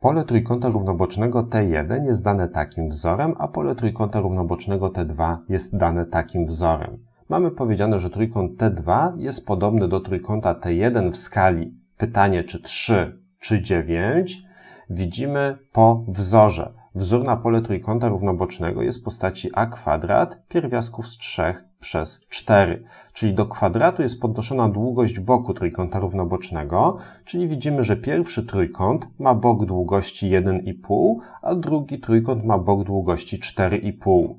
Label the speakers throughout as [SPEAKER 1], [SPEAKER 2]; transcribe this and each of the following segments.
[SPEAKER 1] Pole trójkąta równobocznego T1 jest dane takim wzorem, a pole trójkąta równobocznego T2 jest dane takim wzorem. Mamy powiedziane, że trójkąt T2 jest podobny do trójkąta T1 w skali pytanie czy 3 czy 9. Widzimy po wzorze. Wzór na pole trójkąta równobocznego jest w postaci a kwadrat pierwiastków z 3 przez 4, czyli do kwadratu jest podnoszona długość boku trójkąta równobocznego, czyli widzimy, że pierwszy trójkąt ma bok długości 1,5, a drugi trójkąt ma bok długości 4,5.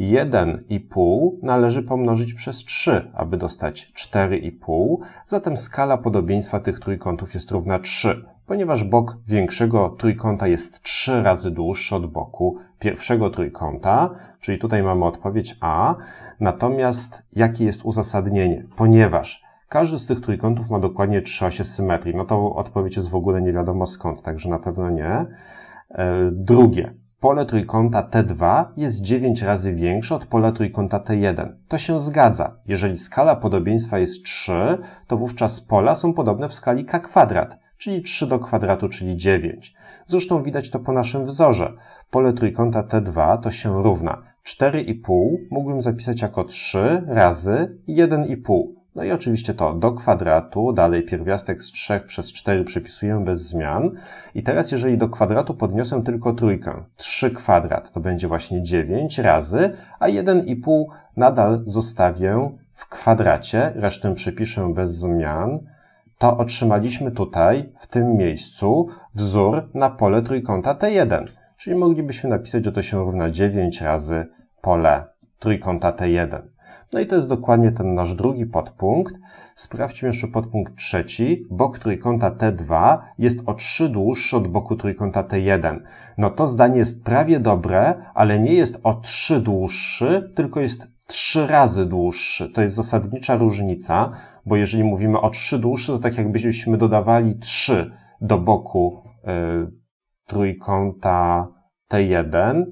[SPEAKER 1] 1,5 należy pomnożyć przez 3, aby dostać 4,5, zatem skala podobieństwa tych trójkątów jest równa 3 ponieważ bok większego trójkąta jest 3 razy dłuższy od boku pierwszego trójkąta, czyli tutaj mamy odpowiedź A. Natomiast jakie jest uzasadnienie? Ponieważ każdy z tych trójkątów ma dokładnie trzy osie symetrii. No to odpowiedź jest w ogóle nie wiadomo skąd, także na pewno nie. E, drugie. Pole trójkąta T2 jest 9 razy większe od pola trójkąta T1. To się zgadza. Jeżeli skala podobieństwa jest 3, to wówczas pola są podobne w skali K kwadrat czyli 3 do kwadratu, czyli 9. Zresztą widać to po naszym wzorze. Pole trójkąta T2 to się równa 4,5 mógłbym zapisać jako 3 razy 1,5. No i oczywiście to do kwadratu, dalej pierwiastek z 3 przez 4 przepisuję bez zmian. I teraz jeżeli do kwadratu podniosę tylko trójkę, 3 kwadrat to będzie właśnie 9 razy, a 1,5 nadal zostawię w kwadracie, resztę przepiszę bez zmian to otrzymaliśmy tutaj, w tym miejscu, wzór na pole trójkąta T1. Czyli moglibyśmy napisać, że to się równa 9 razy pole trójkąta T1. No i to jest dokładnie ten nasz drugi podpunkt. Sprawdźmy jeszcze podpunkt trzeci. Bok trójkąta T2 jest o 3 dłuższy od boku trójkąta T1. No to zdanie jest prawie dobre, ale nie jest o 3 dłuższy, tylko jest trzy razy dłuższy. To jest zasadnicza różnica, bo jeżeli mówimy o trzy dłuższy, to tak jakbyśmy dodawali trzy do boku y, trójkąta T1.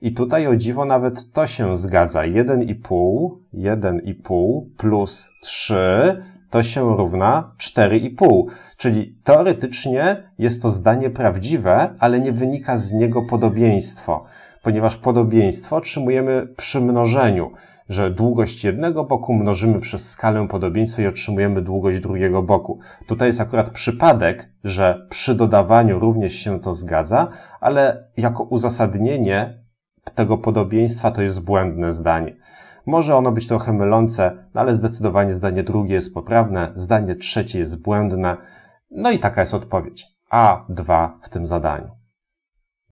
[SPEAKER 1] I tutaj o dziwo nawet to się zgadza. 1,5, 1,5 plus 3 to się równa 4,5. Czyli teoretycznie jest to zdanie prawdziwe, ale nie wynika z niego podobieństwo ponieważ podobieństwo otrzymujemy przy mnożeniu, że długość jednego boku mnożymy przez skalę podobieństwa i otrzymujemy długość drugiego boku. Tutaj jest akurat przypadek, że przy dodawaniu również się to zgadza, ale jako uzasadnienie tego podobieństwa to jest błędne zdanie. Może ono być trochę mylące, no ale zdecydowanie zdanie drugie jest poprawne, zdanie trzecie jest błędne. No i taka jest odpowiedź. A2 w tym zadaniu.